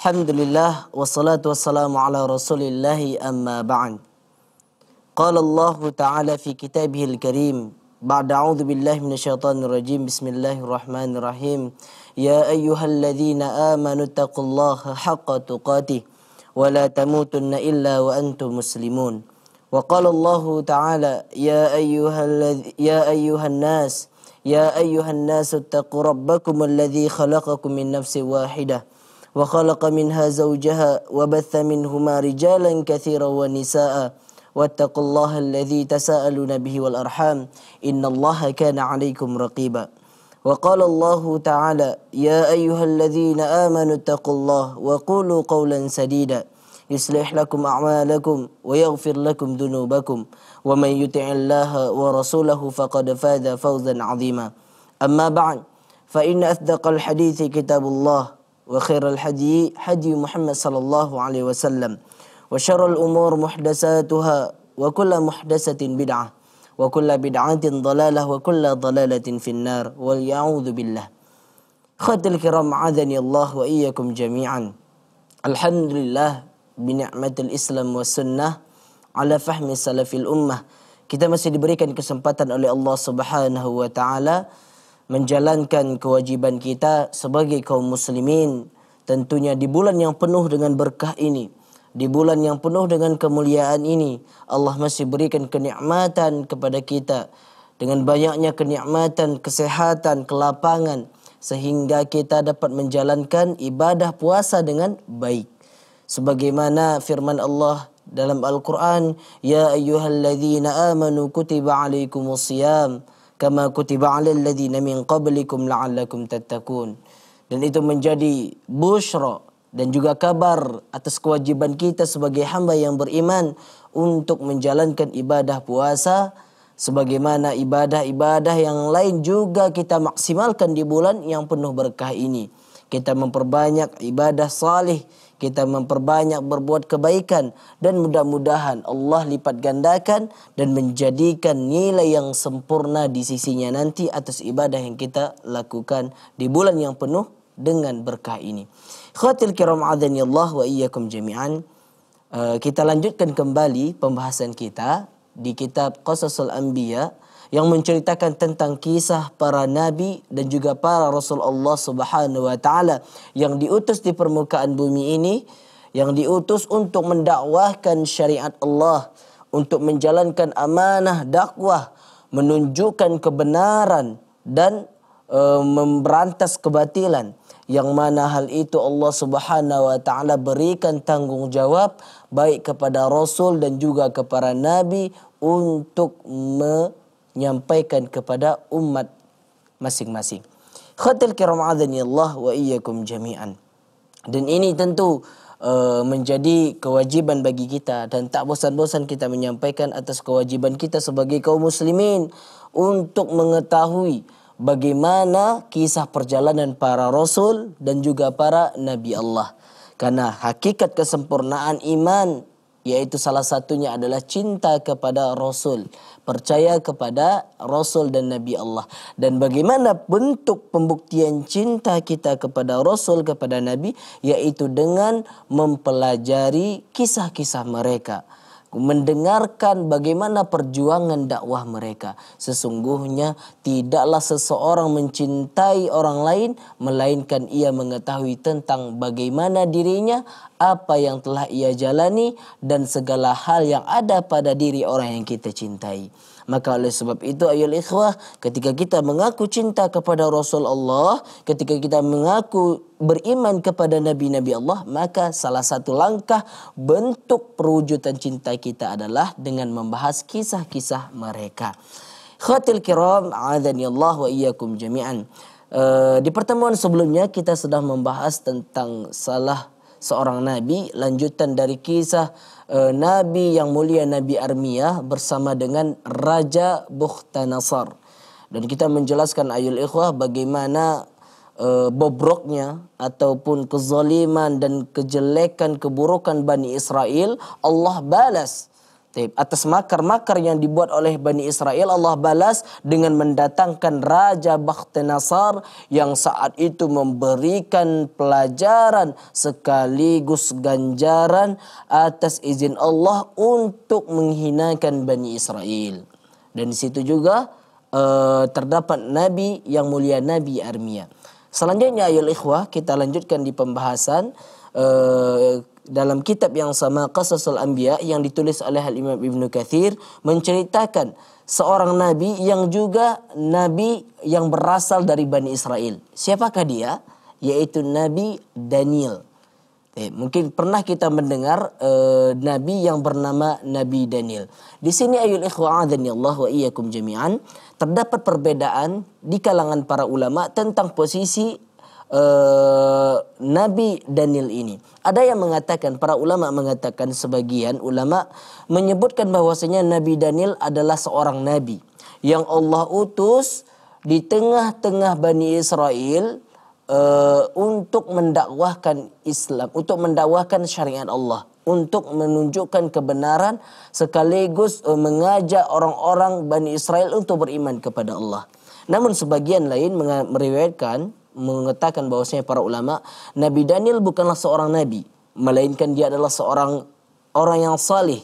الحمد لله والصلاة والسلام على رسول الله أما بعد قال الله تعالى في كتابه الكريم بعد أعوذ بالله من الشيطان الرجيم بسم الله الرحمن الرحيم يا أيها الذين آمنوا اتقوا الله حق تقاته ولا تموتن إلا وأنتم مسلمون وقال الله تعالى يا أيها, يا أيها الناس يا أيها الناس اتقوا ربكم الذي خلقكم من نفس واحدة وخلق منها زوجها وبث منهما رجالا كثيرا ونساء واتقوا الله الذي تساءلون به والأرحام إن الله كان عليكم رقيبا وقال الله تعالى يا أيها الذين آمنوا اتقوا الله وقولوا قولا سديدا يصلح لكم أعمالكم ويغفر لكم ذنوبكم ومن يطع الله ورسوله فقد فاز فوزا عظيما أما بعد فإن أصدق الحديث كتاب الله وخير الحدي حدي محمد صلى الله عليه وسلم وشر الأمور محدثاتها وكل محدثة بدعة وكل بدعة ضلالة وكل ضلالة في النار وليعوذ بالله خد الكرام عذني الله وإياكم جميعا الحمد لله بنعمة الإسلام والسنة على فهم سلف الأمة kita masih diberikan kesempatan oleh Allah Subhanahu wa taala menjalankan kewajiban kita sebagai kaum muslimin tentunya di bulan yang penuh dengan berkah ini di bulan yang penuh dengan kemuliaan ini Allah masih berikan kenikmatan kepada kita dengan banyaknya kenikmatan kesehatan kelapangan sehingga kita dapat menjalankan ibadah puasa dengan baik sebagaimana firman Allah dalam Al-Quran Ya ayuhal ayyuhalladzina amanu kutiba alaikumusiyam siyam كما كتب على الذين من قبلكم لعلكم tattaqun dan itu menjadi busra dan juga kabar atas kewajiban kita sebagai hamba yang beriman untuk menjalankan ibadah puasa sebagaimana ibadah-ibadah yang lain juga kita maksimalkan di bulan yang penuh berkah ini kita memperbanyak ibadah salih kita memperbanyak berbuat kebaikan dan mudah-mudahan Allah lipat gandakan dan menjadikan nilai yang sempurna di sisinya nanti atas ibadah yang kita lakukan di bulan yang penuh dengan berkah ini. Khatil kiram Allah wa iyyakum jami'an. Eh, kita lanjutkan kembali pembahasan kita di kitab Qasasul Anbiya yang menceritakan tentang kisah para nabi dan juga para rasul Allah Subhanahu wa taala yang diutus di permukaan bumi ini yang diutus untuk mendakwahkan syariat Allah untuk menjalankan amanah dakwah menunjukkan kebenaran dan e, memberantas kebatilan yang mana hal itu Allah Subhanahu wa taala berikan tanggungjawab baik kepada rasul dan juga kepada nabi untuk me- nyampaikan kepada umat masing-masing. Khatil kiram adhani Allah wa iyakum jami'an. Dan ini tentu uh, menjadi kewajiban bagi kita dan tak bosan-bosan kita menyampaikan atas kewajiban kita sebagai kaum muslimin untuk mengetahui bagaimana kisah perjalanan para rasul dan juga para nabi Allah. Karena hakikat kesempurnaan iman yaitu salah satunya adalah cinta kepada Rasul, percaya kepada Rasul dan Nabi Allah. Dan bagaimana bentuk pembuktian cinta kita kepada Rasul, kepada Nabi, yaitu dengan mempelajari kisah-kisah mereka mendengarkan bagaimana perjuangan dakwah mereka. Sesungguhnya tidaklah seseorang mencintai orang lain melainkan ia mengetahui tentang bagaimana dirinya, apa yang telah ia jalani dan segala hal yang ada pada diri orang yang kita cintai. Maka oleh sebab itu ayol ikhwah ketika kita mengaku cinta kepada Rasul Allah, ketika kita mengaku beriman kepada Nabi-Nabi Allah, maka salah satu langkah bentuk perwujudan cinta kita adalah dengan membahas kisah-kisah mereka. Khatil kiram, adhani Allah wa iyyakum jami'an. Uh, di pertemuan sebelumnya kita sudah membahas tentang salah seorang nabi lanjutan dari kisah Eh, nabi yang mulia Nabi Armiyah bersama dengan Raja Bukhtanasar. Dan kita menjelaskan ayul ikhwah bagaimana eh, bobroknya ataupun kezaliman dan kejelekan keburukan Bani Israel Allah balas Atas makar-makar yang dibuat oleh Bani Israel Allah balas dengan mendatangkan Raja Bakhtenasar yang saat itu memberikan pelajaran sekaligus ganjaran atas izin Allah untuk menghinakan Bani Israel. Dan di situ juga uh, terdapat Nabi yang mulia Nabi Armia. Selanjutnya ayol ikhwah kita lanjutkan di pembahasan uh, dalam kitab yang sama Qasasul Anbiya yang ditulis oleh Al-Imam Ibnu Kathir menceritakan seorang nabi yang juga nabi yang berasal dari Bani Israel. Siapakah dia? Yaitu Nabi Daniel. Eh, mungkin pernah kita mendengar eh, nabi yang bernama Nabi Daniel. Di sini ayul ikhwan Allah wa iyyakum jami'an terdapat perbedaan di kalangan para ulama tentang posisi Eh, nabi Daniel ini. Ada yang mengatakan, para ulama mengatakan sebagian ulama menyebutkan bahwasanya Nabi Daniel adalah seorang nabi yang Allah utus di tengah-tengah Bani Israel uh, untuk mendakwahkan Islam, untuk mendakwahkan syariat Allah, untuk menunjukkan kebenaran sekaligus eh, mengajak orang-orang Bani Israel untuk beriman kepada Allah. Namun sebagian lain meriwayatkan mengatakan bahwasanya para ulama Nabi Daniel bukanlah seorang nabi melainkan dia adalah seorang orang yang salih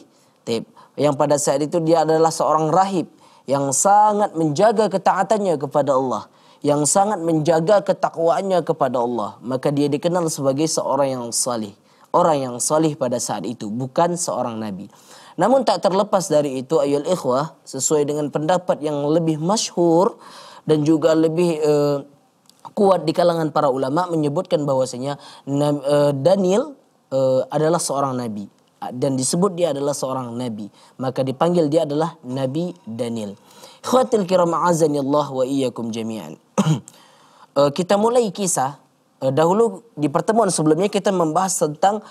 yang pada saat itu dia adalah seorang rahib yang sangat menjaga ketaatannya kepada Allah yang sangat menjaga ketakwaannya kepada Allah maka dia dikenal sebagai seorang yang salih orang yang salih pada saat itu bukan seorang nabi namun tak terlepas dari itu ayol ikhwah sesuai dengan pendapat yang lebih masyhur dan juga lebih uh, kuat di kalangan para ulama menyebutkan bahwasanya eh, Daniel eh, adalah seorang nabi ah, dan disebut dia adalah seorang nabi maka dipanggil dia adalah nabi Daniel Khatil kiram azanillah wa iyyakum jami'an eh, kita mulai kisah dahulu di pertemuan sebelumnya kita membahas tentang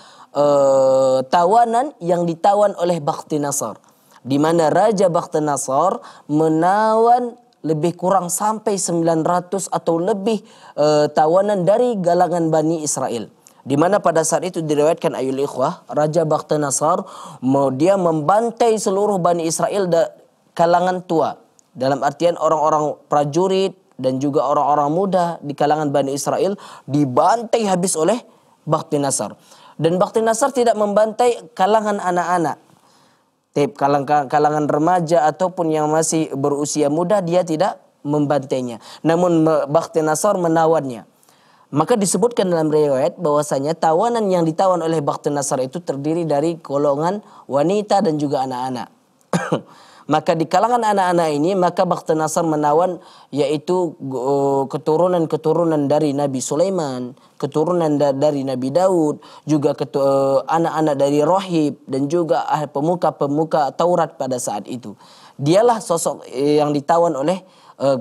tawanan yang ditawan oleh Bakhti Nasar di mana Raja Bakhti Nasar menawan lebih kurang sampai 900 atau lebih e, tawanan dari galangan Bani Israel. Di mana pada saat itu diriwayatkan Ayul Ikhwah, Raja mau dia membantai seluruh Bani Israel da, kalangan tua. Dalam artian orang-orang prajurit dan juga orang-orang muda di kalangan Bani Israel dibantai habis oleh Nasar. Dan Nasar tidak membantai kalangan anak-anak tip kalangan, kalangan remaja ataupun yang masih berusia muda dia tidak membantainya. Namun Bakhti Nasor menawannya. Maka disebutkan dalam riwayat bahwasanya tawanan yang ditawan oleh Bakhti Nasar itu terdiri dari golongan wanita dan juga anak-anak. Maka di kalangan anak-anak ini maka Bakhtar Nasar menawan yaitu eh, keturunan-keturunan dari Nabi Sulaiman, keturunan dari Nabi Daud, juga eh, anak-anak dari Rohib dan juga ah, pemuka-pemuka Taurat pada saat itu. Dialah sosok eh, yang ditawan oleh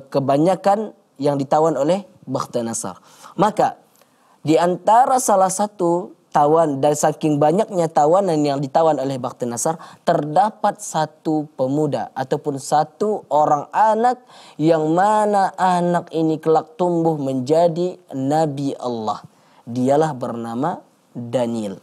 kebanyakan yang ditawan oleh Bakhtar Nasar. Maka di antara salah satu tawan dan saking banyaknya tawanan yang ditawan oleh Bakti Nasar terdapat satu pemuda ataupun satu orang anak yang mana anak ini kelak tumbuh menjadi nabi Allah. Dialah bernama Daniel.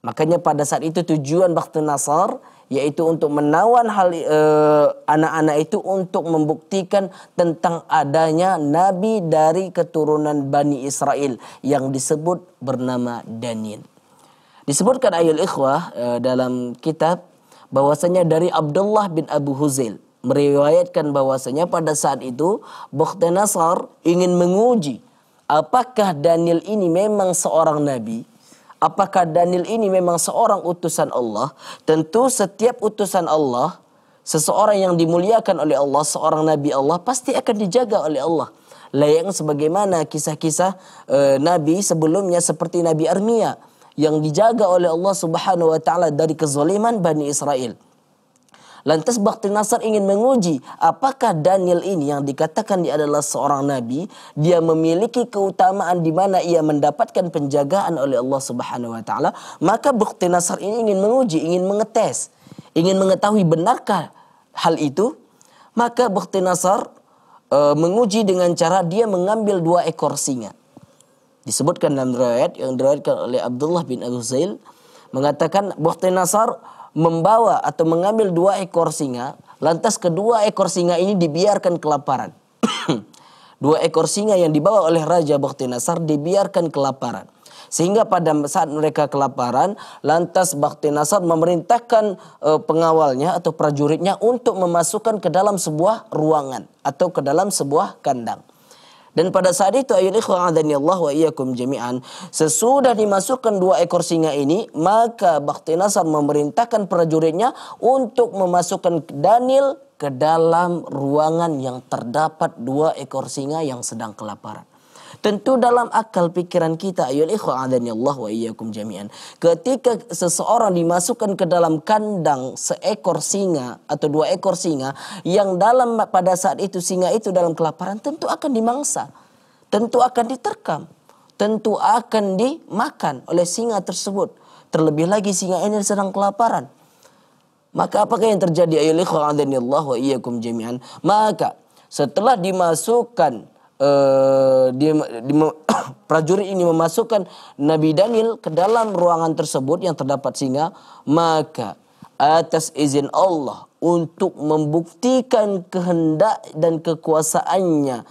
Makanya pada saat itu tujuan Bakhtun Nasar yaitu untuk menawan hal eh, anak-anak e, itu untuk membuktikan tentang adanya nabi dari keturunan Bani Israel yang disebut bernama Daniel. Disebutkan ayat ikhwah e, dalam kitab bahwasanya dari Abdullah bin Abu Huzil meriwayatkan bahwasanya pada saat itu Bakhtun Nasar ingin menguji apakah Daniel ini memang seorang nabi apakah Daniel ini memang seorang utusan Allah? Tentu setiap utusan Allah, seseorang yang dimuliakan oleh Allah, seorang nabi Allah pasti akan dijaga oleh Allah. Layaknya sebagaimana kisah-kisah e, nabi sebelumnya seperti Nabi Armia yang dijaga oleh Allah Subhanahu wa taala dari kezaliman Bani Israel. Lantas bukti Nasar ingin menguji apakah Daniel ini yang dikatakan dia adalah seorang nabi, dia memiliki keutamaan di mana ia mendapatkan penjagaan oleh Allah Subhanahu wa taala, maka bukti Nasar ini ingin menguji, ingin mengetes, ingin mengetahui benarkah hal itu. Maka bukti Nasar e, eh, menguji dengan cara dia mengambil dua ekor singa. Disebutkan dalam riwayat yang diriwayatkan oleh Abdullah bin Abu Zail mengatakan Bukhti Nasar membawa atau mengambil dua ekor singa, lantas kedua ekor singa ini dibiarkan kelaparan. dua ekor singa yang dibawa oleh Raja Bukhti Nasar dibiarkan kelaparan. Sehingga pada saat mereka kelaparan, lantas Bakti Nasar memerintahkan e, pengawalnya atau prajuritnya untuk memasukkan ke dalam sebuah ruangan atau ke dalam sebuah kandang. Dan pada saat itu ayol ikhwan Allah wa iyyakum jami'an. Sesudah dimasukkan dua ekor singa ini, maka Bakti Nasar memerintahkan prajuritnya untuk memasukkan Daniel ke dalam ruangan yang terdapat dua ekor singa yang sedang kelaparan. Tentu dalam akal pikiran kita ayo ikhwa adanya Allah wa iyyakum jami'an. Ketika seseorang dimasukkan ke dalam kandang seekor singa atau dua ekor singa yang dalam pada saat itu singa itu dalam kelaparan tentu akan dimangsa. Tentu akan diterkam. Tentu akan dimakan oleh singa tersebut. Terlebih lagi singa ini sedang kelaparan. Maka apakah yang terjadi? ayo ikhwa adanya Allah wa iyyakum jami'an. Maka setelah dimasukkan dia, eh, di, prajurit ini memasukkan Nabi Daniel ke dalam ruangan tersebut yang terdapat singa, maka atas izin Allah untuk membuktikan kehendak dan kekuasaannya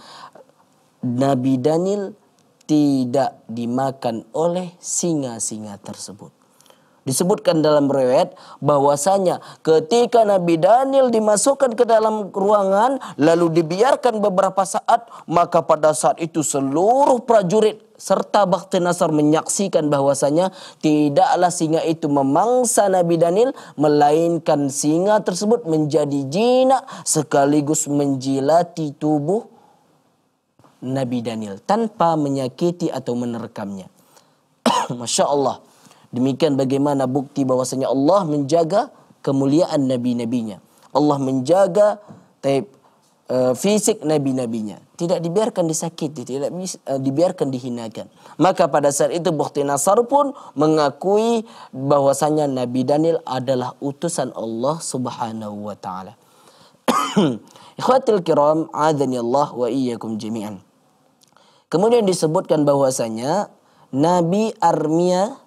Nabi Daniel tidak dimakan oleh singa-singa tersebut disebutkan dalam riwayat bahwasanya ketika Nabi Daniel dimasukkan ke dalam ruangan lalu dibiarkan beberapa saat maka pada saat itu seluruh prajurit serta Bakti Nasar menyaksikan bahwasanya tidaklah singa itu memangsa Nabi Daniel melainkan singa tersebut menjadi jinak sekaligus menjilati tubuh Nabi Daniel tanpa menyakiti atau menerkamnya. Masya Allah. Demikian bagaimana bukti bahwasanya Allah menjaga kemuliaan nabi-nabinya. Allah menjaga taib, uh, eh, eh, fisik nabi-nabinya. Tidak dibiarkan disakiti, tidak uh, dibiarkan dihinakan. Maka pada saat itu Bukti Nasar pun mengakui bahwasanya Nabi Daniel adalah utusan Allah Subhanahu wa taala. Ikhwatil kiram, adhani Allah wa iyyakum jami'an. Kemudian disebutkan bahwasanya Nabi Armia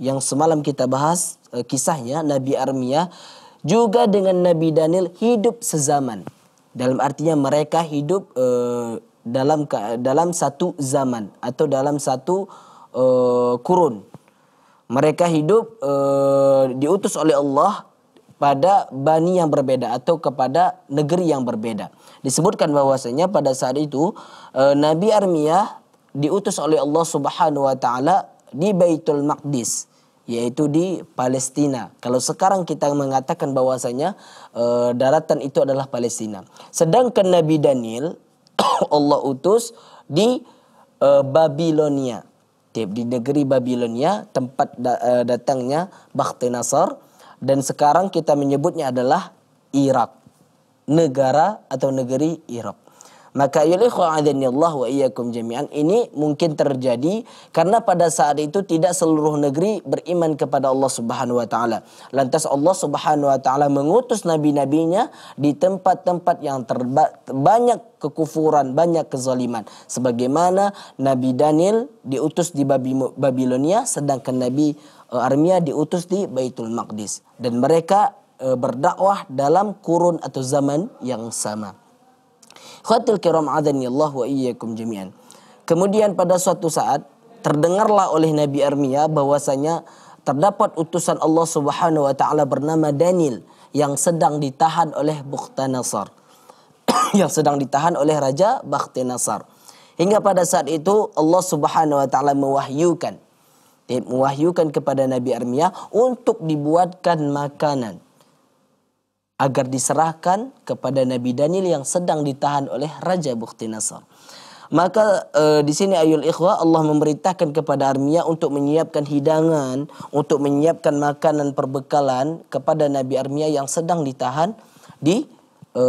yang semalam kita bahas eh, kisahnya Nabi Armiyah juga dengan Nabi Daniel hidup sezaman. Dalam artinya mereka hidup e, dalam dalam satu zaman atau dalam satu e, kurun. Mereka hidup e, diutus oleh Allah pada bani yang berbeda atau kepada negeri yang berbeda. Disebutkan bahwasanya pada saat itu e, Nabi Armiyah diutus oleh Allah Subhanahu wa taala di Baitul Maqdis yaitu di Palestina. Kalau sekarang kita mengatakan bahwasanya e, daratan itu adalah Palestina. Sedangkan Nabi Daniel Allah utus di e, Babilonia. Di negeri Babilonia tempat da, e, datangnya Bakhtinasar dan sekarang kita menyebutnya adalah Irak. Negara atau negeri Irak. Maka ayol ikhwa Allah wa iyyakum jami'an ini mungkin terjadi karena pada saat itu tidak seluruh negeri beriman kepada Allah Subhanahu wa taala. Lantas Allah Subhanahu wa taala mengutus nabi-nabinya di tempat-tempat yang terba- banyak kekufuran, banyak kezaliman. Sebagaimana Nabi Daniel diutus di Babilonia sedangkan Nabi eh, Armia diutus di Baitul Maqdis dan mereka eh, berdakwah dalam kurun atau zaman yang sama. Khatil kiram adhanillah wa iyyakum jami'an. Kemudian pada suatu saat terdengarlah oleh Nabi Armia bahwasanya terdapat utusan Allah Subhanahu wa taala bernama Daniel yang sedang ditahan oleh Bukhtanasar. yang sedang ditahan oleh Raja Bakhtinasar. Hingga pada saat itu Allah Subhanahu wa taala mewahyukan mewahyukan kepada Nabi Armia untuk dibuatkan makanan agar diserahkan kepada Nabi Daniel yang sedang ditahan oleh Raja Nasr. Maka e, di sini ayul ikhwah Allah memerintahkan kepada Armia untuk menyiapkan hidangan, untuk menyiapkan makanan perbekalan kepada Nabi Armia yang sedang ditahan di e,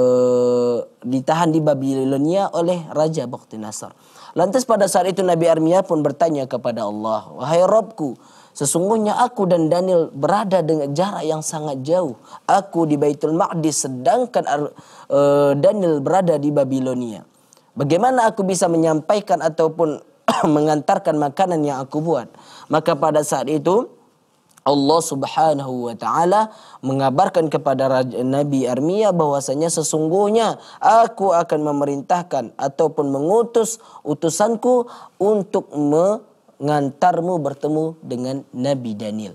ditahan di Babilonia oleh Raja Nasr. Lantas pada saat itu Nabi Armia pun bertanya kepada Allah, "Wahai Robku, Sesungguhnya aku dan Daniel berada dengan jarak yang sangat jauh. Aku di Baitul Maqdis sedangkan eh, Daniel berada di Babilonia. Bagaimana aku bisa menyampaikan ataupun mengantarkan makanan yang aku buat? Maka pada saat itu Allah Subhanahu wa taala mengabarkan kepada Raja Nabi Armia bahwasanya sesungguhnya aku akan memerintahkan ataupun mengutus utusanku untuk me ngantarmu bertemu dengan Nabi Daniel.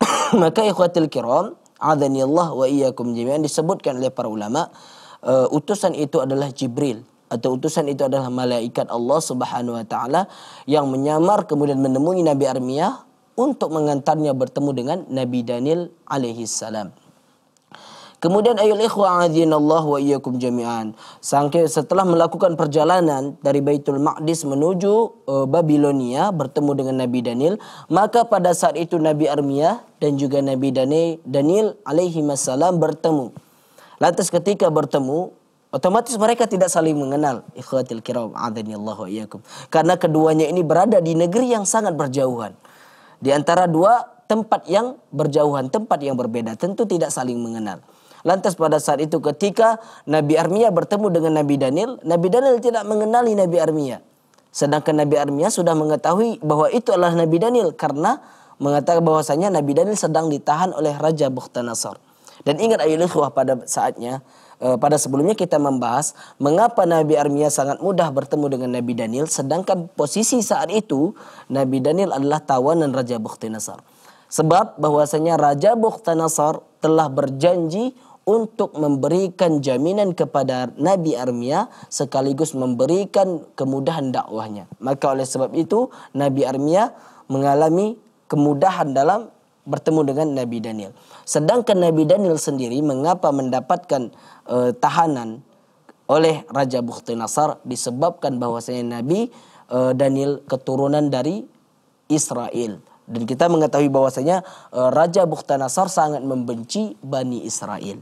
Maka ikhwatil kiram, adhani Allah wa iyakum jami'an disebutkan oleh para ulama, uh, utusan itu adalah Jibril atau utusan itu adalah malaikat Allah Subhanahu wa taala yang menyamar kemudian menemui Nabi Armiyah untuk mengantarnya bertemu dengan Nabi Daniel alaihi salam. Kemudian ayol ikhwa azinallah wa iyyakum jami'an. Sangkir setelah melakukan perjalanan dari Baitul Maqdis menuju uh, Babilonia bertemu dengan Nabi Daniel, maka pada saat itu Nabi Armiyah dan juga Nabi Daniel, Daniel alaihi masalam bertemu. Lantas ketika bertemu, otomatis mereka tidak saling mengenal. Ikhwatil kiram azinallah wa iyyakum. Karena keduanya ini berada di negeri yang sangat berjauhan. Di antara dua tempat yang berjauhan, tempat yang berbeda, tentu tidak saling mengenal. Lantas pada saat itu ketika Nabi Armia bertemu dengan Nabi Daniel, Nabi Daniel tidak mengenali Nabi Armia. Sedangkan Nabi Armia sudah mengetahui bahwa itu adalah Nabi Daniel karena mengatakan bahwasanya Nabi Daniel sedang ditahan oleh Raja Bukhtanasar. Dan ingat ayat ikhwah pada saatnya, eh, pada sebelumnya kita membahas mengapa Nabi Armia sangat mudah bertemu dengan Nabi Daniel sedangkan posisi saat itu Nabi Daniel adalah tawanan Raja Bukhtanasar. Sebab bahwasanya Raja Bukhtanasar telah berjanji untuk memberikan jaminan kepada Nabi Armia sekaligus memberikan kemudahan dakwahnya. Maka oleh sebab itu Nabi Armia mengalami kemudahan dalam bertemu dengan Nabi Daniel. Sedangkan Nabi Daniel sendiri mengapa mendapatkan e, tahanan oleh Raja Nasar disebabkan bahwasanya Nabi e, Daniel keturunan dari Israel. Dan kita mengetahui bahwasanya eh, Raja Bukhtanasar sangat membenci Bani Israel.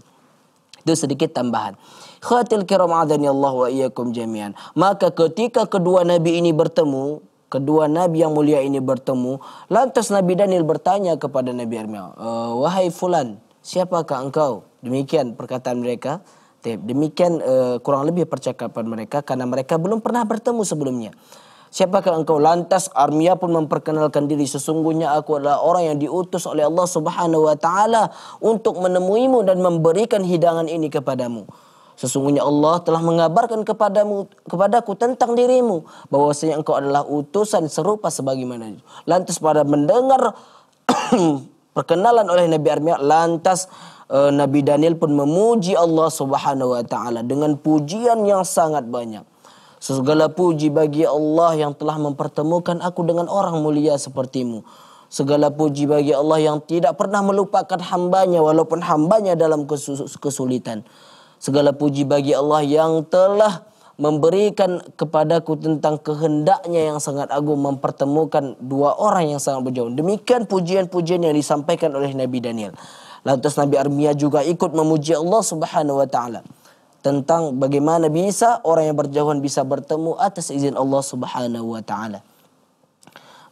Itu sedikit tambahan. Khatil kiram Allah wa iyakum jami'an. Maka ketika kedua nabi ini bertemu, kedua nabi yang mulia ini bertemu, lantas Nabi Daniel bertanya kepada Nabi Armel, eh, "Wahai fulan, siapakah engkau?" Demikian perkataan mereka. Demikian eh, kurang lebih percakapan mereka karena mereka belum pernah bertemu sebelumnya. Siapakah engkau? Lantas Armia pun memperkenalkan diri. Sesungguhnya aku adalah orang yang diutus oleh Allah subhanahu wa ta'ala untuk menemuimu dan memberikan hidangan ini kepadamu. Sesungguhnya Allah telah mengabarkan kepadamu kepadaku tentang dirimu bahwasanya engkau adalah utusan serupa sebagaimana itu. Lantas pada mendengar perkenalan oleh Nabi Armia lantas eh, Nabi Daniel pun memuji Allah Subhanahu wa taala dengan pujian yang sangat banyak. Segala puji bagi Allah yang telah mempertemukan aku dengan orang mulia sepertimu. Segala puji bagi Allah yang tidak pernah melupakan hambanya walaupun hambanya dalam kesulitan. Segala puji bagi Allah yang telah memberikan kepadaku tentang kehendaknya yang sangat agung mempertemukan dua orang yang sangat berjauh. Demikian pujian-pujian yang disampaikan oleh Nabi Daniel. Lantas Nabi Armia juga ikut memuji Allah Subhanahu wa taala tentang bagaimana bisa orang yang berjauhan bisa bertemu atas izin Allah Subhanahu wa taala.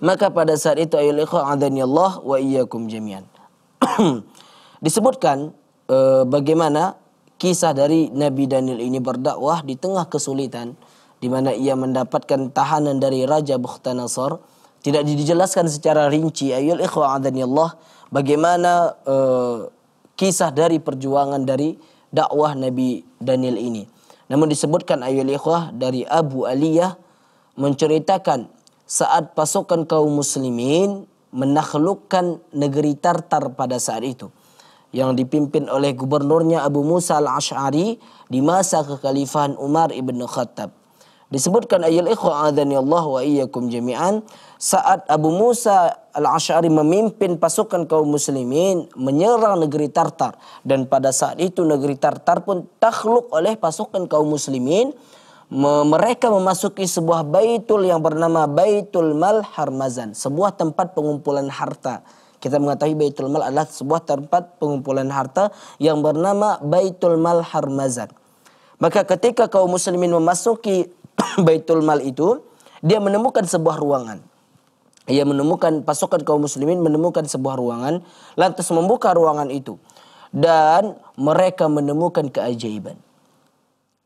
Maka pada saat itu ayul ikhwan adani Allah wa iyyakum jami'an. Disebutkan e, bagaimana kisah dari Nabi Daniel ini berdakwah di tengah kesulitan di mana ia mendapatkan tahanan dari Raja Bukhtanasar tidak dijelaskan secara rinci ayul ikhwan adani Allah bagaimana e, kisah dari perjuangan dari dakwah Nabi Daniel ini. Namun disebutkan ayat ikhwah dari Abu Aliyah menceritakan saat pasukan kaum muslimin menaklukkan negeri Tartar pada saat itu yang dipimpin oleh gubernurnya Abu Musa al-Ash'ari di masa kekhalifahan Umar ibn Khattab. Disebutkan ayat ikhwa adhani Allah wa iyyakum jami'an saat Abu Musa Al-Asy'ari memimpin pasukan kaum muslimin menyerang negeri Tartar dan pada saat itu negeri Tartar pun takluk oleh pasukan kaum muslimin mereka memasuki sebuah baitul yang bernama Baitul Mal Harmazan, sebuah tempat pengumpulan harta. Kita mengetahui Baitul Mal adalah sebuah tempat pengumpulan harta yang bernama Baitul Mal Harmazan. Maka ketika kaum muslimin memasuki Baitul Mal itu, dia menemukan sebuah ruangan. Ia menemukan pasukan kaum muslimin menemukan sebuah ruangan, lantas membuka ruangan itu. Dan mereka menemukan keajaiban.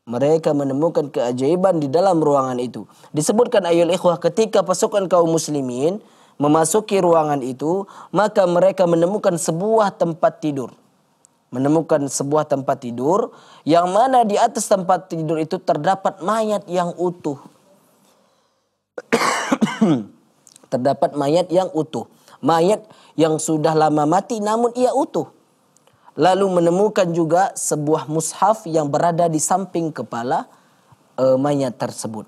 Mereka menemukan keajaiban di dalam ruangan itu. Disebutkan ayul ikhwah ketika pasukan kaum muslimin memasuki ruangan itu, maka mereka menemukan sebuah tempat tidur menemukan sebuah tempat tidur yang mana di atas tempat tidur itu terdapat mayat yang utuh. terdapat mayat yang utuh, mayat yang sudah lama mati namun ia utuh. Lalu menemukan juga sebuah mushaf yang berada di samping kepala e, mayat tersebut.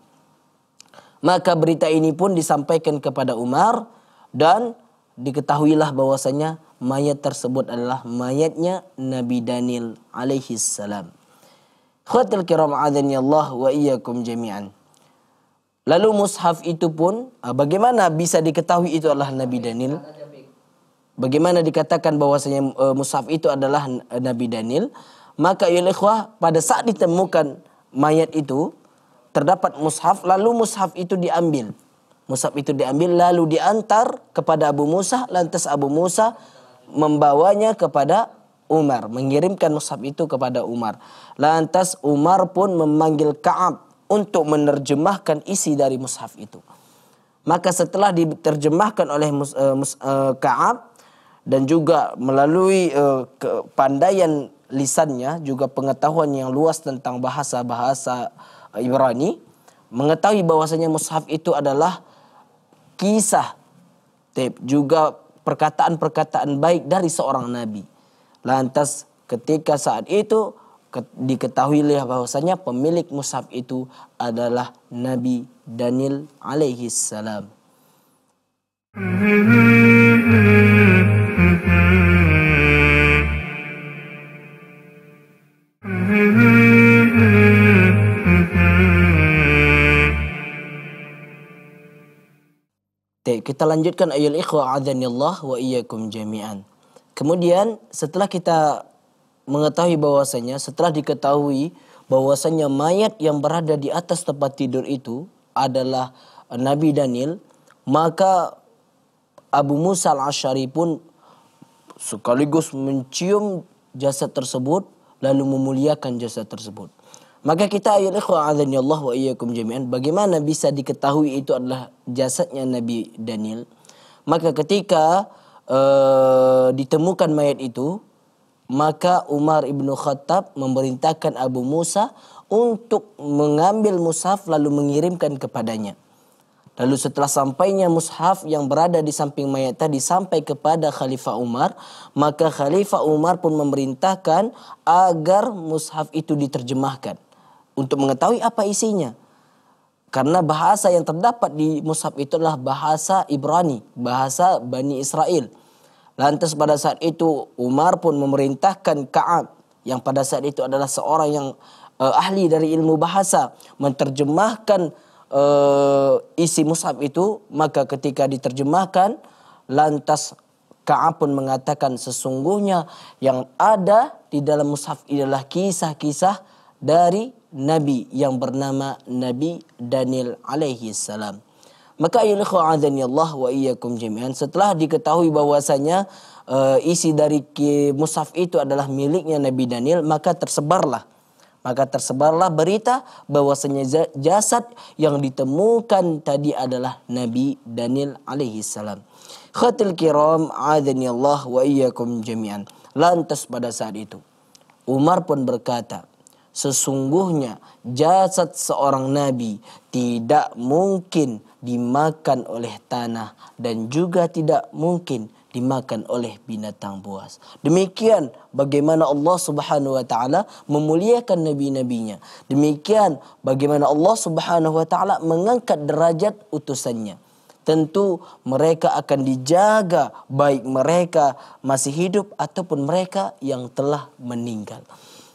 Maka berita ini pun disampaikan kepada Umar dan diketahuilah bahwasanya mayat tersebut adalah mayatnya Nabi Daniel alaihi salam. Khawatil kiram adhani Allah wa iyakum jami'an. Lalu mushaf itu pun ah, bagaimana bisa diketahui itu adalah Nabi Daniel? Bagaimana dikatakan bahwasanya musaf eh, mushaf itu adalah eh, Nabi Daniel? Maka ya ikhwah pada saat ditemukan mayat itu terdapat mushaf lalu mushaf itu diambil. Mushaf itu diambil lalu diantar kepada Abu Musa lantas Abu Musa membawanya kepada Umar, mengirimkan mushaf itu kepada Umar. Lantas Umar pun memanggil Ka'ab untuk menerjemahkan isi dari mushaf itu. Maka setelah diterjemahkan oleh eh, eh, Ka'ab dan juga melalui eh, kepandaian lisannya juga pengetahuan yang luas tentang bahasa-bahasa Ibrani mengetahui bahwasanya mushaf itu adalah kisah juga perkataan-perkataan baik dari seorang nabi. Lantas ketika saat itu diketahui lah bahwasanya pemilik mushaf itu adalah Nabi Daniel alaihi salam. kita lanjutkan ayat ikhwa adhanillah wa iyyakum jami'an. Kemudian setelah kita mengetahui bahwasanya setelah diketahui bahwasanya mayat yang berada di atas tempat tidur itu adalah eh, Nabi Daniel, maka Abu Musa al-Ash'ari pun sekaligus mencium jasad tersebut lalu memuliakan jasad tersebut. Maka kita ayat ikhwa azani Allah wa iyyakum jami'an. Bagaimana bisa diketahui itu adalah jasadnya Nabi Daniel? Maka ketika uh, ditemukan mayat itu, maka Umar ibnu Khattab memerintahkan Abu Musa untuk mengambil mushaf lalu mengirimkan kepadanya. Lalu setelah sampainya mushaf yang berada di samping mayat tadi sampai kepada Khalifah Umar, maka Khalifah Umar pun memerintahkan agar mushaf itu diterjemahkan untuk mengetahui apa isinya. Karena bahasa yang terdapat di mushaf itu adalah bahasa Ibrani, bahasa Bani Israel. Lantas pada saat itu Umar pun memerintahkan Ka'ab yang pada saat itu adalah seorang yang uh, ahli dari ilmu bahasa menterjemahkan uh, eh, isi mushaf itu, maka ketika diterjemahkan lantas Ka'ab pun mengatakan sesungguhnya yang ada di dalam mushaf adalah kisah-kisah dari nabi yang bernama Nabi Daniel alaihi salam. Maka ayol azani Allah wa iyyakum jami'an setelah diketahui bahwasanya uh, isi dari mushaf itu adalah miliknya Nabi Daniel maka tersebarlah maka tersebarlah berita bahwasanya jasad yang ditemukan tadi adalah Nabi Daniel alaihi salam. Khatil kiram Allah wa iyyakum jami'an. Lantas pada saat itu Umar pun berkata, Sesungguhnya jasad seorang nabi tidak mungkin dimakan oleh tanah dan juga tidak mungkin dimakan oleh binatang buas. Demikian bagaimana Allah Subhanahu wa taala memuliakan nabi-nabinya. Demikian bagaimana Allah Subhanahu wa taala mengangkat derajat utusannya tentu mereka akan dijaga baik mereka masih hidup ataupun mereka yang telah meninggal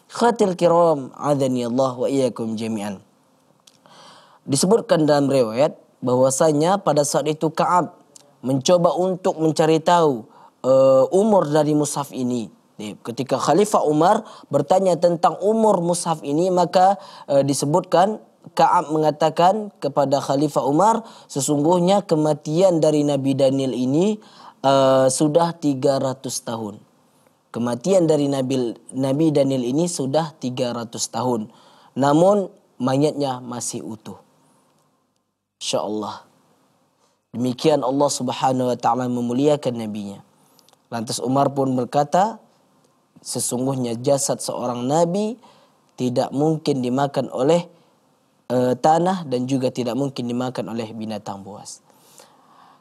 khatil kiram adhani Allah wa iyakum jami'an. Disebutkan dalam riwayat bahwasanya pada saat itu Ka'ab mencoba untuk mencari tahu uh, umur dari mushaf ini. Ketika Khalifah Umar bertanya tentang umur mushaf ini maka uh, disebutkan Kaab mengatakan kepada Khalifah Umar, sesungguhnya kematian dari Nabi Daniel ini uh, sudah 300 tahun. Kematian dari Nabi, Nabi Daniel ini sudah 300 tahun. Namun mayatnya masih utuh. Insya Allah. Demikian Allah subhanahu wa ta'ala memuliakan nabinya. Lantas Umar pun berkata, sesungguhnya jasad seorang nabi tidak mungkin dimakan oleh e, tanah dan juga tidak mungkin dimakan oleh binatang buas.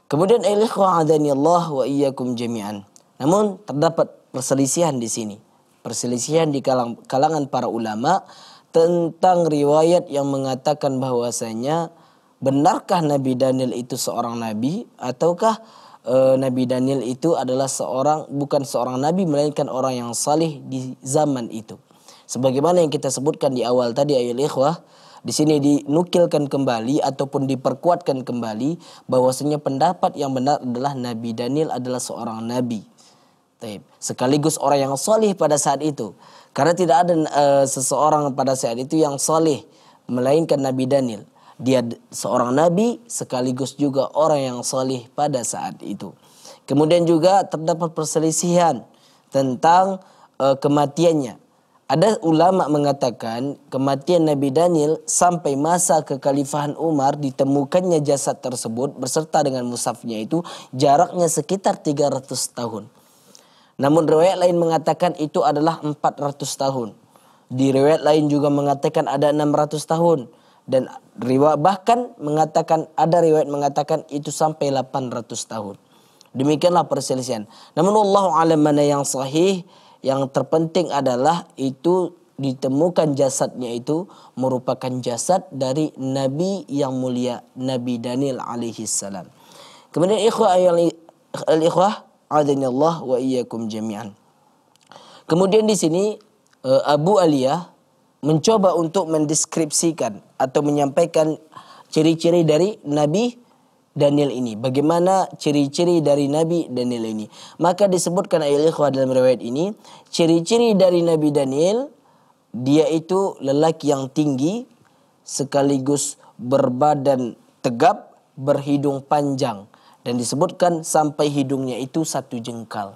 Kemudian ikhwa adani Allah wa iyyakum jami'an. Namun terdapat perselisihan di sini. Perselisihan di kalang, kalangan para ulama tentang riwayat yang mengatakan bahwasanya benarkah Nabi Daniel itu seorang nabi ataukah e, Nabi Daniel itu adalah seorang bukan seorang nabi melainkan orang yang salih di zaman itu. Sebagaimana yang kita sebutkan di awal tadi ayat ikhwah, di sini dinukilkan kembali ataupun diperkuatkan kembali bahwasanya pendapat yang benar adalah Nabi Daniel adalah seorang nabi Taib. Sekaligus orang yang solih pada saat itu. Karena tidak ada e, seseorang pada saat itu yang solih. Melainkan Nabi Daniel. Dia seorang nabi sekaligus juga orang yang solih pada saat itu. Kemudian juga terdapat perselisihan tentang e, kematiannya. Ada ulama mengatakan kematian Nabi Daniel sampai masa kekhalifahan Umar ditemukannya jasad tersebut berserta dengan musafnya itu jaraknya sekitar 300 tahun. Namun riwayat lain mengatakan itu adalah 400 tahun. Di riwayat lain juga mengatakan ada 600 tahun dan riwayat bahkan mengatakan ada riwayat mengatakan itu sampai 800 tahun. Demikianlah perselisihan. Namun Allah alam mana yang sahih, yang terpenting adalah itu ditemukan jasadnya itu merupakan jasad dari Nabi yang mulia Nabi Daniel alaihi salam. Kemudian ikhwah al ikhwah Adhanillah wa iyyakum jami'an. Kemudian di sini eh, Abu Aliyah mencoba untuk mendeskripsikan atau menyampaikan ciri-ciri dari Nabi Daniel ini. Bagaimana ciri-ciri dari Nabi Daniel ini? Maka disebutkan ayat ikhwah dalam riwayat ini, ciri-ciri dari Nabi Daniel dia itu lelaki yang tinggi sekaligus berbadan tegap, berhidung panjang dan disebutkan sampai hidungnya itu satu jengkal.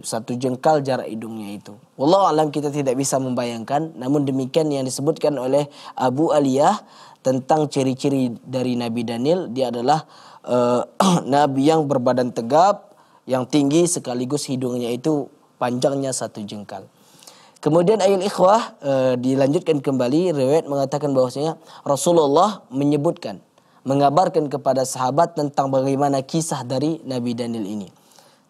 Satu jengkal jarak hidungnya itu. Wallahu alam kita tidak bisa membayangkan. Namun demikian yang disebutkan oleh Abu Aliyah tentang ciri-ciri dari Nabi Daniel. Dia adalah uh, Nabi yang berbadan tegap, yang tinggi sekaligus hidungnya itu panjangnya satu jengkal. Kemudian ayat ikhwah uh, dilanjutkan kembali riwayat mengatakan bahwasanya Rasulullah menyebutkan mengabarkan kepada sahabat tentang bagaimana kisah dari Nabi Daniel ini.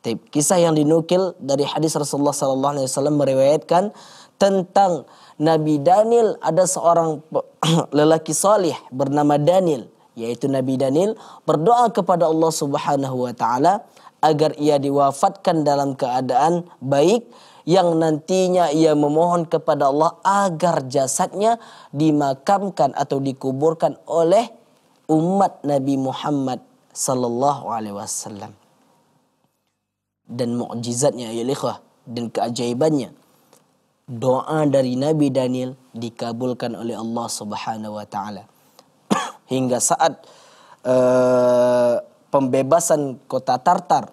kisah yang dinukil dari hadis Rasulullah sallallahu alaihi wasallam meriwayatkan tentang Nabi Daniel ada seorang lelaki salih bernama Daniel yaitu Nabi Daniel berdoa kepada Allah Subhanahu wa taala agar ia diwafatkan dalam keadaan baik yang nantinya ia memohon kepada Allah agar jasadnya dimakamkan atau dikuburkan oleh umat Nabi Muhammad sallallahu alaihi wasallam. Dan mukjizatnya ya ikhwah dan keajaibannya doa dari Nabi Daniel dikabulkan oleh Allah Subhanahu wa taala. Hingga saat uh, pembebasan kota Tartar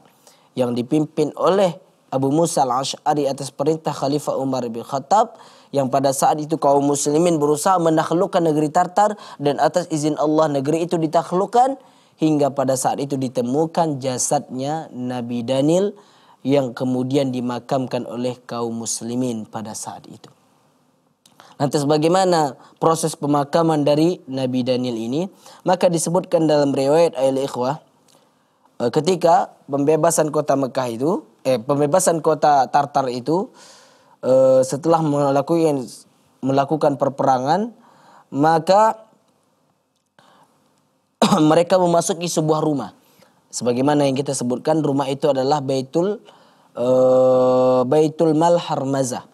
yang dipimpin oleh Abu Musa al-Ash'ari atas perintah Khalifah Umar bin Khattab yang pada saat itu kaum muslimin berusaha menaklukkan negeri Tartar dan atas izin Allah negeri itu ditaklukkan hingga pada saat itu ditemukan jasadnya Nabi Daniel yang kemudian dimakamkan oleh kaum muslimin pada saat itu. Lantas bagaimana proses pemakaman dari Nabi Daniel ini? Maka disebutkan dalam riwayat Ayat Ikhwah eh, ketika pembebasan kota Mekah itu, eh pembebasan kota Tartar itu Eh, setelah melakukan melakukan perperangan maka mereka memasuki sebuah rumah sebagaimana yang kita sebutkan rumah itu adalah baitul uh, baitul mal harmazah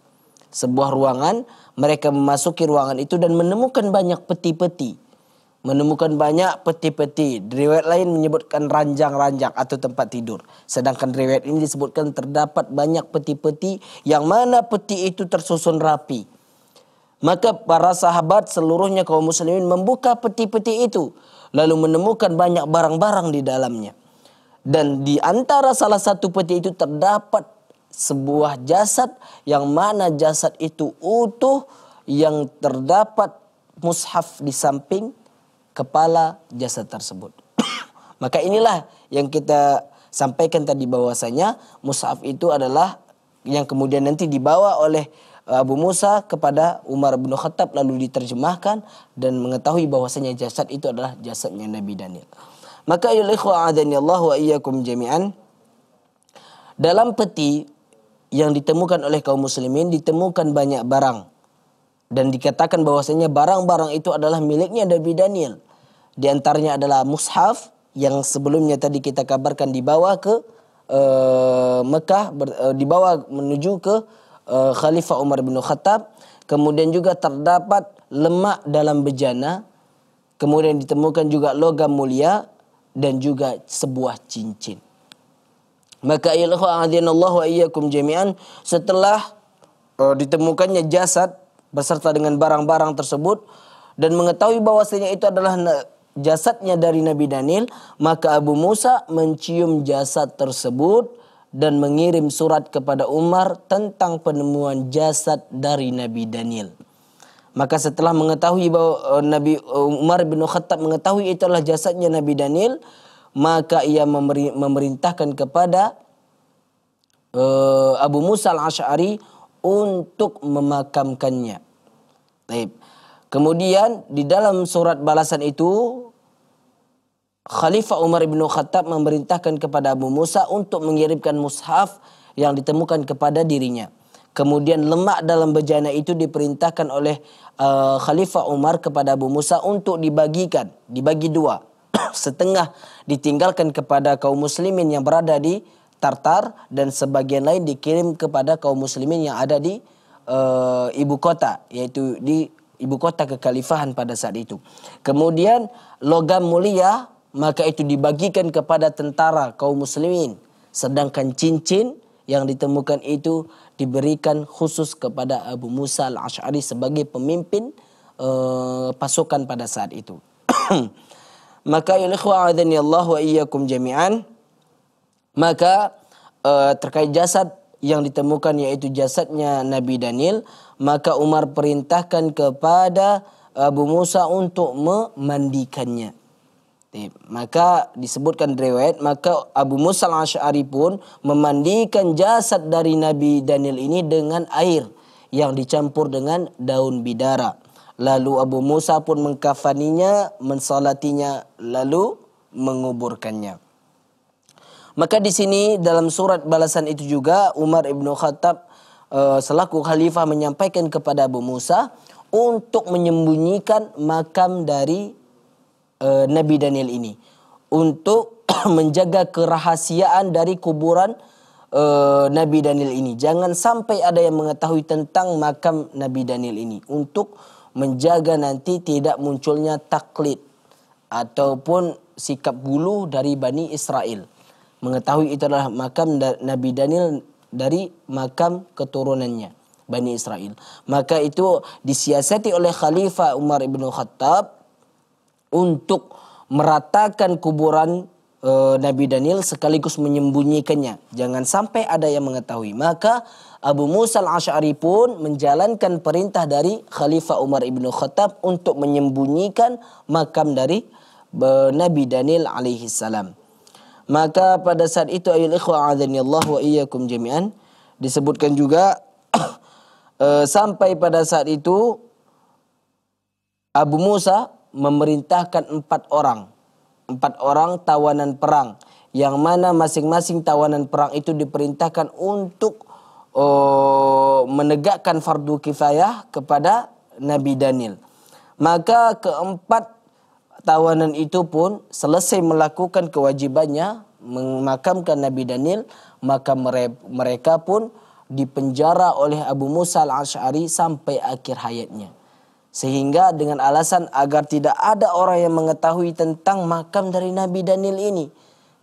sebuah ruangan mereka memasuki ruangan itu dan menemukan banyak peti-peti menemukan banyak peti-peti. Riwayat lain menyebutkan ranjang-ranjang atau tempat tidur. Sedangkan riwayat ini disebutkan terdapat banyak peti-peti yang mana peti itu tersusun rapi. Maka para sahabat seluruhnya kaum muslimin membuka peti-peti itu lalu menemukan banyak barang-barang di dalamnya. Dan di antara salah satu peti itu terdapat sebuah jasad yang mana jasad itu utuh yang terdapat mushaf di samping kepala jasad tersebut. Maka inilah yang kita sampaikan tadi bahwasanya Musaf itu adalah yang kemudian nanti dibawa oleh e, Abu Musa kepada Umar bin Khattab lalu diterjemahkan dan mengetahui bahwasanya jasad itu adalah jasadnya Nabi Daniel. Maka ayol ikhwa Allah wa iyyakum jami'an. Dalam peti yang ditemukan oleh kaum muslimin ditemukan banyak barang dan dikatakan bahwasanya barang-barang itu adalah miliknya Nabi Daniel. Di antaranya adalah mushaf yang sebelumnya tadi kita kabarkan dibawa ke uh, Mekah, ber, uh, eh, dibawa menuju ke uh, Khalifah Umar bin Khattab. Kemudian juga terdapat lemak dalam bejana. Kemudian ditemukan juga logam mulia dan juga sebuah cincin. Maka ilhu Allah wa jami'an setelah uh, ditemukannya jasad beserta dengan barang-barang tersebut dan mengetahui bahwasanya itu adalah jasadnya dari Nabi Daniel, maka Abu Musa mencium jasad tersebut dan mengirim surat kepada Umar tentang penemuan jasad dari Nabi Daniel. Maka setelah mengetahui bahwa eh, Nabi eh, Umar bin Khattab mengetahui itulah jasadnya Nabi Daniel, maka ia memerintahkan kepada eh, Abu Musa al-Ash'ari untuk memakamkannya. Baik. Kemudian di dalam surat balasan itu Khalifah Umar bin Khattab memerintahkan kepada Abu Musa untuk mengirimkan mushaf yang ditemukan kepada dirinya. Kemudian lemak dalam bejana itu diperintahkan oleh uh, Khalifah Umar kepada Abu Musa untuk dibagikan, dibagi dua. Setengah ditinggalkan kepada kaum muslimin yang berada di Tartar dan sebagian lain dikirim kepada kaum muslimin yang ada di uh, ibu kota yaitu di ibu kota kekhalifahan pada saat itu. Kemudian logam mulia maka itu dibagikan kepada tentara kaum muslimin. Sedangkan cincin yang ditemukan itu diberikan khusus kepada Abu Musa al-Ash'ari sebagai pemimpin uh, pasukan pada saat itu. maka ya Allah wa iyyakum jami'an. Maka uh, terkait jasad yang ditemukan yaitu jasadnya Nabi Daniel, maka Umar perintahkan kepada Abu Musa untuk memandikannya. Maka disebutkan riwayat maka Abu Musa al Ashari pun memandikan jasad dari Nabi Daniel ini dengan air yang dicampur dengan daun bidara. Lalu Abu Musa pun mengkafaninya, mensalatinya, lalu menguburkannya. Maka di sini dalam surat balasan itu juga Umar ibnu Khattab eh, selaku khalifah menyampaikan kepada Abu Musa untuk menyembunyikan makam dari uh, Nabi Daniel ini untuk menjaga kerahasiaan dari kuburan uh, Nabi Daniel ini. Jangan sampai ada yang mengetahui tentang makam Nabi Daniel ini untuk menjaga nanti tidak munculnya taklid ataupun sikap bulu dari Bani Israel. Mengetahui itu adalah makam Nabi Daniel dari makam keturunannya Bani Israel. Maka itu disiasati oleh Khalifah Umar ibn Khattab untuk meratakan kuburan e, Nabi Daniel sekaligus menyembunyikannya. Jangan sampai ada yang mengetahui. Maka Abu Musa al-Ash'ari pun menjalankan perintah dari Khalifah Umar ibn Khattab untuk menyembunyikan makam dari e, Nabi Daniel alaihi salam. Maka pada saat itu ayul ikhwa Allah wa iyyakum jami'an disebutkan juga eh, sampai pada saat itu Abu Musa memerintahkan empat orang, empat orang tawanan perang, yang mana masing-masing tawanan perang itu diperintahkan untuk oh, menegakkan fardu kifayah kepada Nabi Daniel. Maka keempat tawanan itu pun selesai melakukan kewajibannya memakamkan Nabi Daniel, maka mereka pun dipenjara oleh Abu Musa al-Ash'ari sampai akhir hayatnya. Sehingga dengan alasan agar tidak ada orang yang mengetahui tentang makam dari Nabi Daniel ini.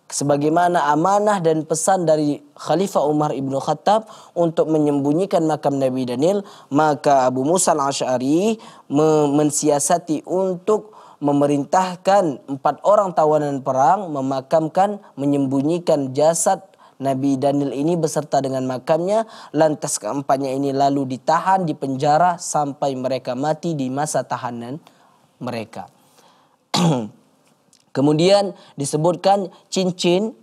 Sebagaimana amanah dan pesan dari Khalifah Umar ibnu Khattab untuk menyembunyikan makam Nabi Daniel. Maka Abu Musa al-Ash'ari mensiasati untuk memerintahkan empat orang tawanan perang memakamkan menyembunyikan jasad Nabi Daniel ini beserta dengan makamnya. Lantas keempatnya ini lalu ditahan di penjara sampai mereka mati di masa tahanan mereka. Kemudian disebutkan cincin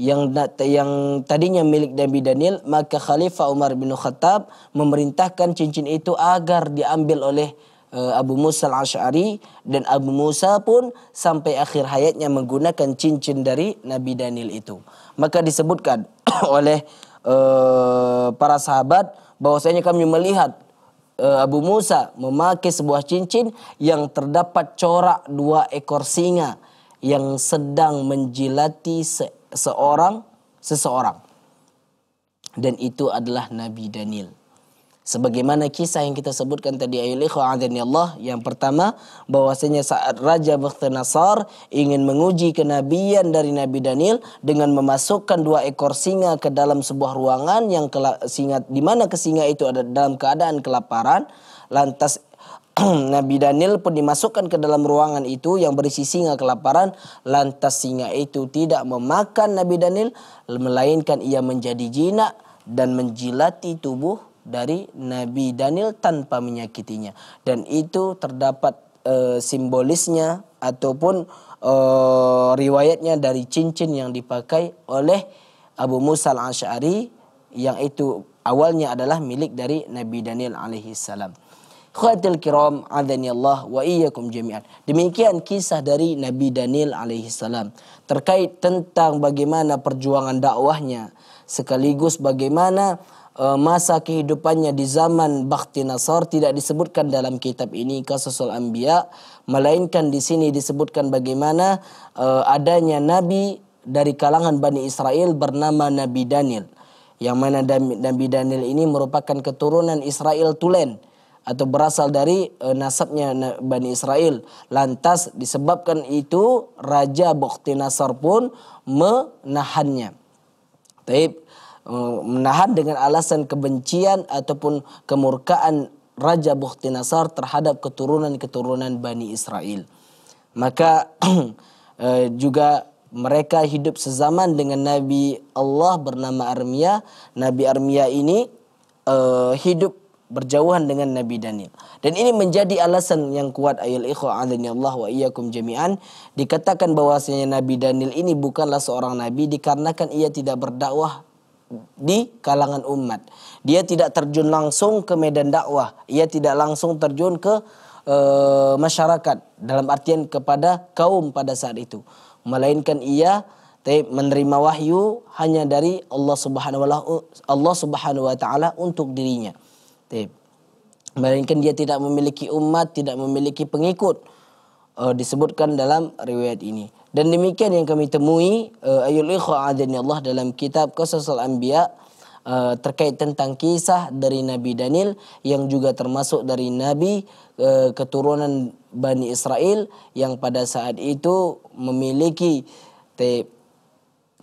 yang yang tadinya milik Nabi Daniel maka Khalifah Umar bin Khattab memerintahkan cincin itu agar diambil oleh eh, Abu Musa al-Ash'ari dan Abu Musa pun sampai akhir hayatnya menggunakan cincin dari Nabi Daniel itu maka disebutkan oleh uh, para sahabat bahwasanya kami melihat uh, Abu Musa memakai sebuah cincin yang terdapat corak dua ekor singa yang sedang menjilati se seorang seseorang dan itu adalah Nabi Daniel Sebagaimana kisah yang kita sebutkan tadi ayol Allah yang pertama bahwasanya saat Raja Bakhtinasar ingin menguji kenabian dari Nabi Daniel dengan memasukkan dua ekor singa ke dalam sebuah ruangan yang singa di mana kesinga itu ada dalam keadaan kelaparan lantas Nabi Daniel pun dimasukkan ke dalam ruangan itu yang berisi singa kelaparan. Lantas singa itu tidak memakan Nabi Daniel, melainkan ia menjadi jinak dan menjilati tubuh dari Nabi Daniel tanpa menyakitinya dan itu terdapat e, simbolisnya ataupun e, riwayatnya dari cincin yang dipakai oleh Abu Musa al-Ash'ari yang itu awalnya adalah milik dari Nabi Daniel alaihi salam. Khawatil kiram adhani Allah wa iyyakum jami'an. Demikian kisah dari Nabi Daniel alaihi salam terkait tentang bagaimana perjuangan dakwahnya sekaligus bagaimana Eh, masa kehidupannya di zaman Bakhti Nasar tidak disebutkan dalam kitab ini Kasusul Anbiya melainkan di sini disebutkan bagaimana uh, adanya nabi dari kalangan Bani Israel bernama Nabi Daniel yang mana Nabi Daniel ini merupakan keturunan Israel Tulen atau berasal dari uh, nasabnya Bani Israel. Lantas disebabkan itu Raja Bukti Nasar pun menahannya. Taib. Eh, menahan dengan alasan kebencian ataupun kemurkaan Raja Bukhtinasar terhadap keturunan-keturunan Bani Israel. Maka eh, juga mereka hidup sezaman dengan Nabi Allah bernama Armia. Nabi Armia ini uh, hidup berjauhan dengan Nabi Daniel. Dan ini menjadi alasan yang kuat ayat ikhwa Allah wa iyyakum jami'an dikatakan bahwasanya Nabi Daniel ini bukanlah seorang nabi dikarenakan ia tidak berdakwah di kalangan umat. Dia tidak terjun langsung ke medan dakwah, ia tidak langsung terjun ke e, masyarakat dalam artian kepada kaum pada saat itu, melainkan ia menerima wahyu hanya dari Allah Subhanahu wa Allah Subhanahu wa taala untuk dirinya. Melainkan dia tidak memiliki umat, tidak memiliki pengikut. Eh, disebutkan dalam riwayat ini. Dan demikian yang kami temui uh, ayul ikhwa Allah dalam kitab Qasasul Anbiya uh, terkait tentang kisah dari Nabi Daniel yang juga termasuk dari Nabi uh, keturunan Bani Israel yang pada saat itu memiliki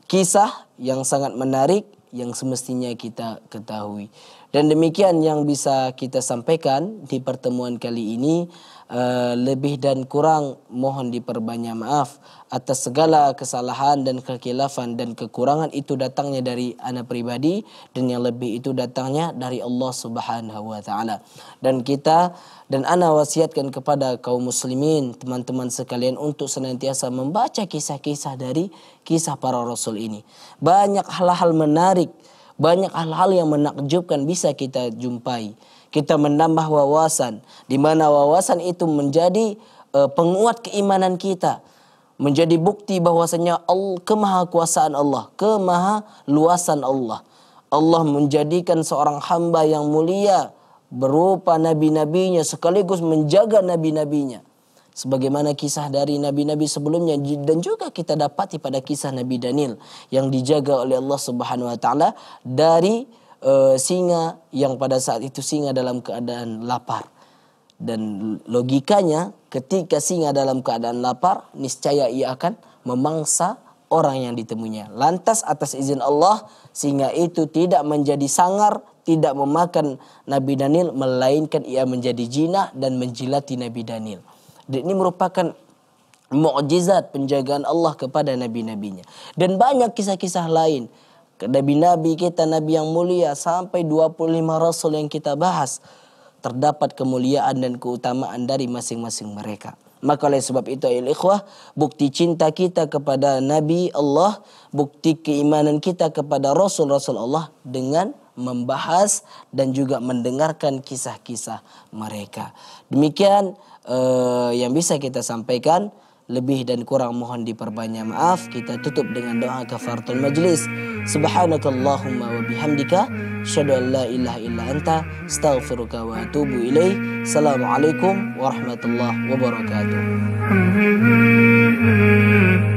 kisah yang sangat menarik yang semestinya kita ketahui. Dan demikian yang bisa kita sampaikan di pertemuan kali ini. Eh, lebih dan kurang mohon diperbanyak maaf atas segala kesalahan dan kekilafan dan kekurangan itu datangnya dari anak pribadi dan yang lebih itu datangnya dari Allah Subhanahu wa taala. Dan kita dan ana wasiatkan kepada kaum muslimin, teman-teman sekalian untuk senantiasa membaca kisah-kisah dari kisah para rasul ini. Banyak hal-hal menarik, banyak hal-hal yang menakjubkan bisa kita jumpai kita menambah wawasan di mana wawasan itu menjadi uh, penguat keimanan kita menjadi bukti bahwasanya Allah kemahakuasaan Allah, kemahaluasan Allah. Allah menjadikan seorang hamba yang mulia berupa nabi-nabinya sekaligus menjaga nabi-nabinya. Sebagaimana kisah dari nabi-nabi sebelumnya dan juga kita dapati pada kisah Nabi Daniel yang dijaga oleh Allah Subhanahu wa taala dari e, singa yang pada saat itu singa dalam keadaan lapar. Dan logikanya ketika singa dalam keadaan lapar niscaya ia akan memangsa orang yang ditemunya. Lantas atas izin Allah singa itu tidak menjadi sangar, tidak memakan Nabi Daniel melainkan ia menjadi jinah dan menjilati Nabi Daniel. Dan ini merupakan mukjizat penjagaan Allah kepada nabi-nabinya. Dan banyak kisah-kisah lain Nabi Nabi kita, Nabi yang mulia sampai 25 Rasul yang kita bahas. Terdapat kemuliaan dan keutamaan dari masing-masing mereka. Maka oleh sebab itu ayol ikhwah, bukti cinta kita kepada Nabi Allah, bukti keimanan kita kepada Rasul-Rasul Allah dengan membahas dan juga mendengarkan kisah-kisah mereka. Demikian uh, yang bisa kita sampaikan. lebih dan kurang mohon diperbanyak maaf kita tutup dengan doa kafaratul majlis subhanakallahumma wa bihamdika syadu an ilaha illa anta astaghfiruka wa atubu ilaih alaikum warahmatullahi wabarakatuh